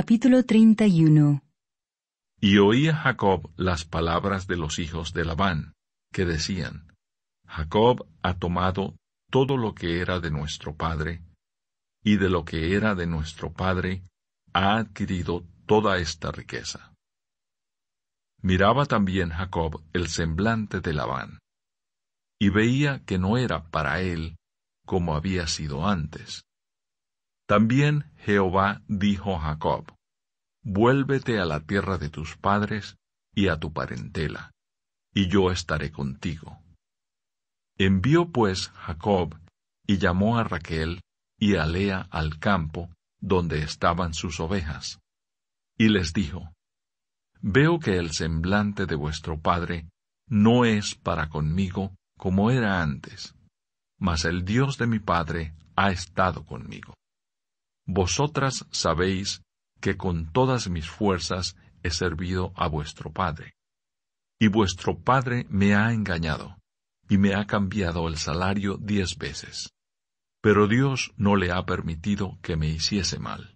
Capítulo 31 Y oía Jacob las palabras de los hijos de Labán, que decían, Jacob ha tomado todo lo que era de nuestro padre, y de lo que era de nuestro padre ha adquirido toda esta riqueza. Miraba también Jacob el semblante de Labán, y veía que no era para él como había sido antes, también Jehová dijo a Jacob, Vuélvete a la tierra de tus padres y a tu parentela, y yo estaré contigo. Envió pues Jacob, y llamó a Raquel y a Lea al campo, donde estaban sus ovejas, y les dijo, Veo que el semblante de vuestro padre no es para conmigo como era antes, mas el Dios de mi padre ha estado conmigo. Vosotras sabéis que con todas mis fuerzas he servido a vuestro Padre. Y vuestro Padre me ha engañado, y me ha cambiado el salario diez veces. Pero Dios no le ha permitido que me hiciese mal.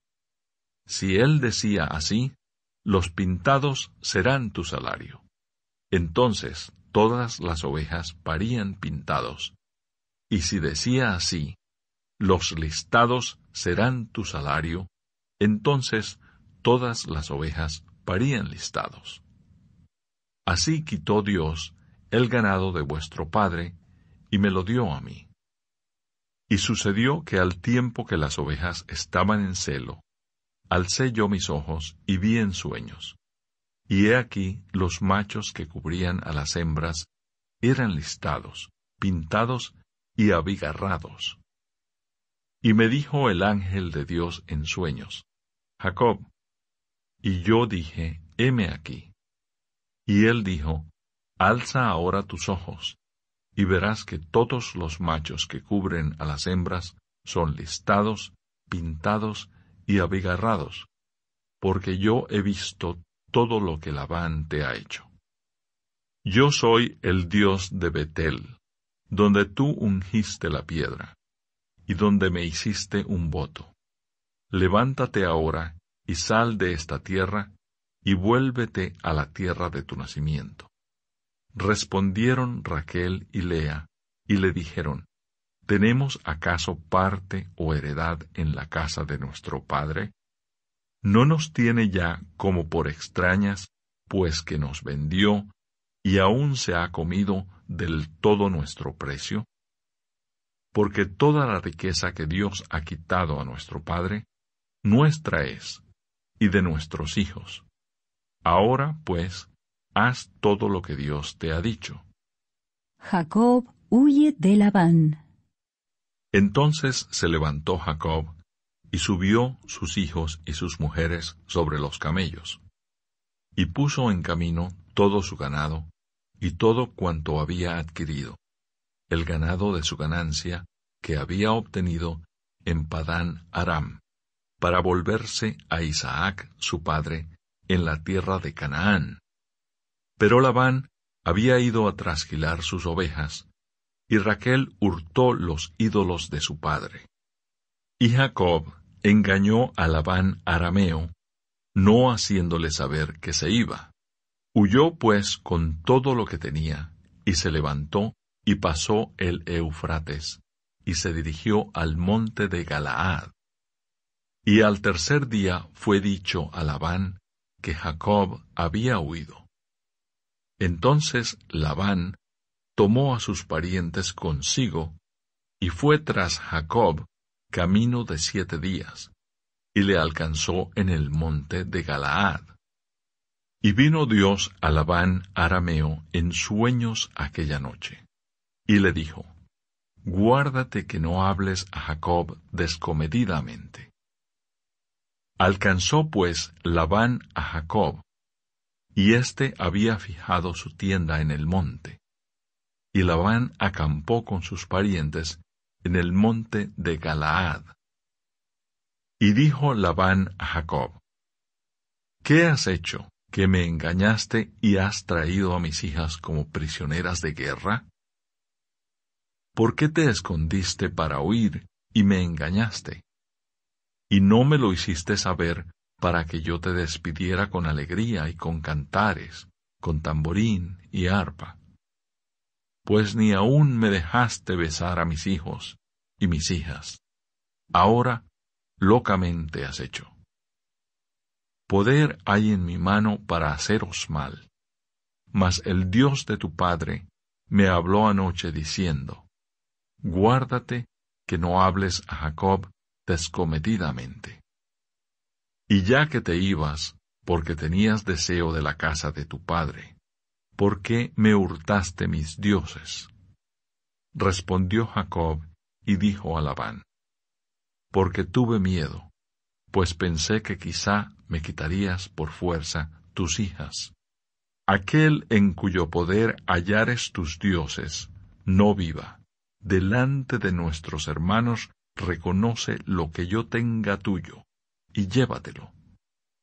Si Él decía así, los pintados serán tu salario. Entonces todas las ovejas parían pintados. Y si decía así, los listados serán tu salario, entonces todas las ovejas parían listados. Así quitó Dios el ganado de vuestro padre, y me lo dio a mí. Y sucedió que al tiempo que las ovejas estaban en celo, alcé yo mis ojos y vi en sueños. Y he aquí los machos que cubrían a las hembras eran listados, pintados y abigarrados. Y me dijo el ángel de Dios en sueños, Jacob. Y yo dije, heme aquí. Y él dijo, alza ahora tus ojos, y verás que todos los machos que cubren a las hembras son listados, pintados y abigarrados, porque yo he visto todo lo que Labán te ha hecho. Yo soy el Dios de Betel, donde tú ungiste la piedra y donde me hiciste un voto. Levántate ahora, y sal de esta tierra, y vuélvete a la tierra de tu nacimiento. Respondieron Raquel y Lea, y le dijeron, ¿Tenemos acaso parte o heredad en la casa de nuestro Padre? No nos tiene ya como por extrañas, pues que nos vendió, y aún se ha comido del todo nuestro precio porque toda la riqueza que Dios ha quitado a nuestro Padre, nuestra es, y de nuestros hijos. Ahora, pues, haz todo lo que Dios te ha dicho. Jacob huye de Labán. Entonces se levantó Jacob, y subió sus hijos y sus mujeres sobre los camellos, y puso en camino todo su ganado, y todo cuanto había adquirido el ganado de su ganancia que había obtenido en Padán Aram, para volverse a Isaac su padre en la tierra de Canaán. Pero Labán había ido a trasquilar sus ovejas, y Raquel hurtó los ídolos de su padre. Y Jacob engañó a Labán arameo, no haciéndole saber que se iba. Huyó pues con todo lo que tenía, y se levantó y pasó el Eufrates, y se dirigió al monte de Galaad. Y al tercer día fue dicho a Labán que Jacob había huido. Entonces Labán tomó a sus parientes consigo, y fue tras Jacob camino de siete días, y le alcanzó en el monte de Galaad. Y vino Dios a Labán arameo en sueños aquella noche y le dijo, Guárdate que no hables a Jacob descomedidamente. Alcanzó pues Labán a Jacob, y éste había fijado su tienda en el monte. Y Labán acampó con sus parientes en el monte de Galaad. Y dijo Labán a Jacob, ¿Qué has hecho que me engañaste y has traído a mis hijas como prisioneras de guerra? ¿Por qué te escondiste para oír y me engañaste? Y no me lo hiciste saber para que yo te despidiera con alegría y con cantares, con tamborín y arpa. Pues ni aún me dejaste besar a mis hijos y mis hijas. Ahora locamente has hecho. Poder hay en mi mano para haceros mal. Mas el Dios de tu Padre me habló anoche diciendo, guárdate que no hables a Jacob descometidamente. Y ya que te ibas, porque tenías deseo de la casa de tu padre, ¿por qué me hurtaste mis dioses? Respondió Jacob y dijo a Labán, porque tuve miedo, pues pensé que quizá me quitarías por fuerza tus hijas. Aquel en cuyo poder hallares tus dioses, no viva delante de nuestros hermanos, reconoce lo que yo tenga tuyo, y llévatelo.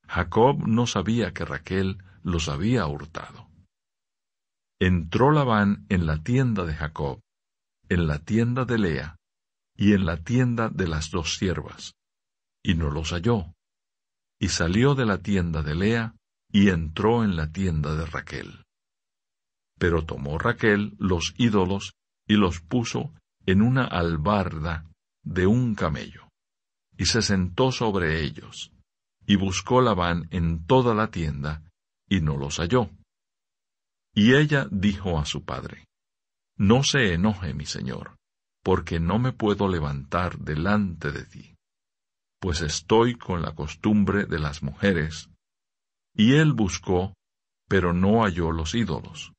Jacob no sabía que Raquel los había hurtado. Entró Labán en la tienda de Jacob, en la tienda de Lea, y en la tienda de las dos siervas, y no los halló. Y salió de la tienda de Lea, y entró en la tienda de Raquel. Pero tomó Raquel los ídolos y los puso en una albarda de un camello, y se sentó sobre ellos, y buscó Labán en toda la tienda, y no los halló. Y ella dijo a su padre, No se enoje, mi señor, porque no me puedo levantar delante de ti, pues estoy con la costumbre de las mujeres. Y él buscó, pero no halló los ídolos.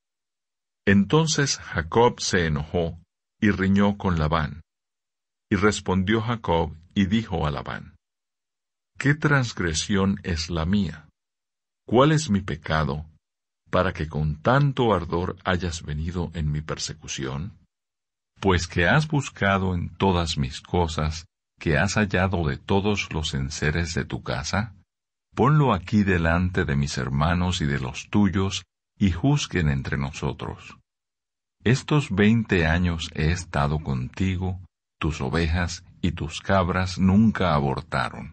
Entonces Jacob se enojó y riñó con Labán. Y respondió Jacob y dijo a Labán, ¿Qué transgresión es la mía? ¿Cuál es mi pecado para que con tanto ardor hayas venido en mi persecución? Pues que has buscado en todas mis cosas, que has hallado de todos los enseres de tu casa, ponlo aquí delante de mis hermanos y de los tuyos, y juzguen entre nosotros. Estos veinte años he estado contigo, tus ovejas y tus cabras nunca abortaron,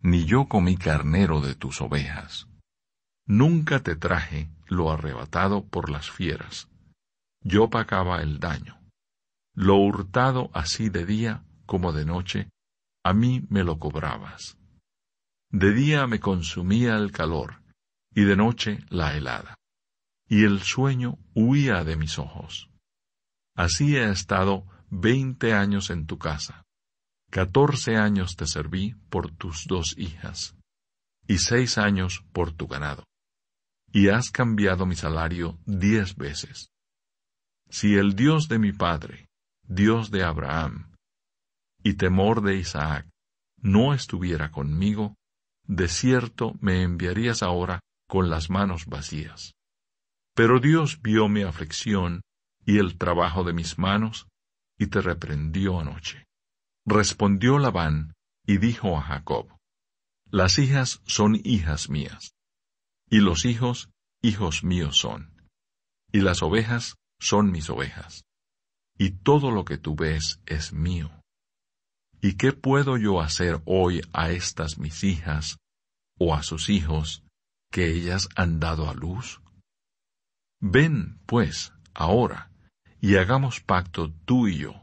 ni yo comí carnero de tus ovejas. Nunca te traje lo arrebatado por las fieras. Yo pagaba el daño. Lo hurtado así de día como de noche, a mí me lo cobrabas. De día me consumía el calor, y de noche la helada y el sueño huía de mis ojos. Así he estado veinte años en tu casa. Catorce años te serví por tus dos hijas, y seis años por tu ganado. Y has cambiado mi salario diez veces. Si el Dios de mi padre, Dios de Abraham, y temor de Isaac, no estuviera conmigo, de cierto me enviarías ahora con las manos vacías. Pero Dios vio mi aflicción y el trabajo de mis manos, y te reprendió anoche. Respondió Labán y dijo a Jacob, Las hijas son hijas mías, y los hijos hijos míos son, y las ovejas son mis ovejas, y todo lo que tú ves es mío. ¿Y qué puedo yo hacer hoy a estas mis hijas, o a sus hijos, que ellas han dado a luz? Ven, pues, ahora, y hagamos pacto tú y yo,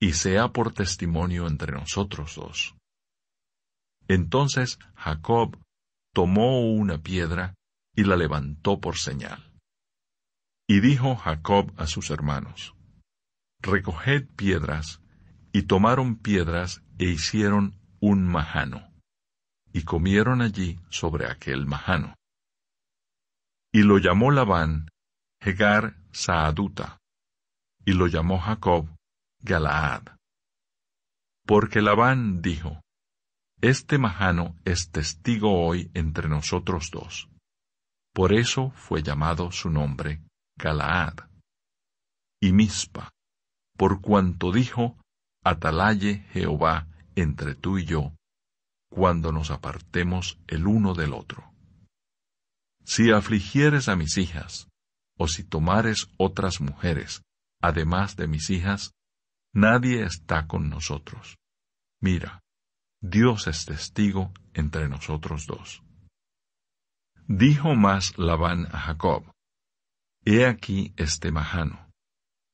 y sea por testimonio entre nosotros dos. Entonces Jacob tomó una piedra y la levantó por señal. Y dijo Jacob a sus hermanos, Recoged piedras, y tomaron piedras e hicieron un majano, y comieron allí sobre aquel majano. Y lo llamó Labán Hegar Saaduta, y lo llamó Jacob Galaad. Porque Labán dijo, Este majano es testigo hoy entre nosotros dos. Por eso fue llamado su nombre Galaad. Y Mispa, por cuanto dijo, Atalaye Jehová entre tú y yo, cuando nos apartemos el uno del otro. Si afligieres a mis hijas, o si tomares otras mujeres, además de mis hijas, nadie está con nosotros. Mira, Dios es testigo entre nosotros dos. Dijo más Labán a Jacob, He aquí este majano,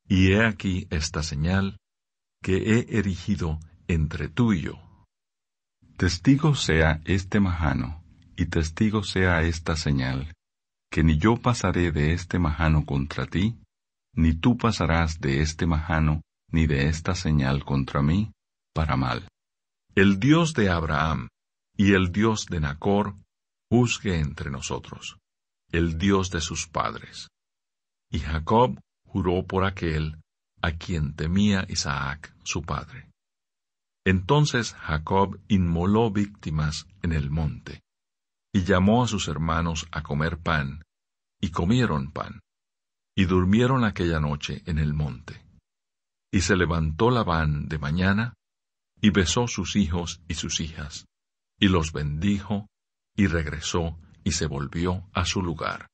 y he aquí esta señal que he erigido entre tú y yo. Testigo sea este majano y testigo sea esta señal, que ni yo pasaré de este majano contra ti, ni tú pasarás de este majano, ni de esta señal contra mí, para mal. El Dios de Abraham y el Dios de Nacor juzgue entre nosotros, el Dios de sus padres. Y Jacob juró por aquel a quien temía Isaac, su padre. Entonces Jacob inmoló víctimas en el monte y llamó a sus hermanos a comer pan, y comieron pan, y durmieron aquella noche en el monte. Y se levantó Labán de mañana, y besó sus hijos y sus hijas, y los bendijo, y regresó y se volvió a su lugar.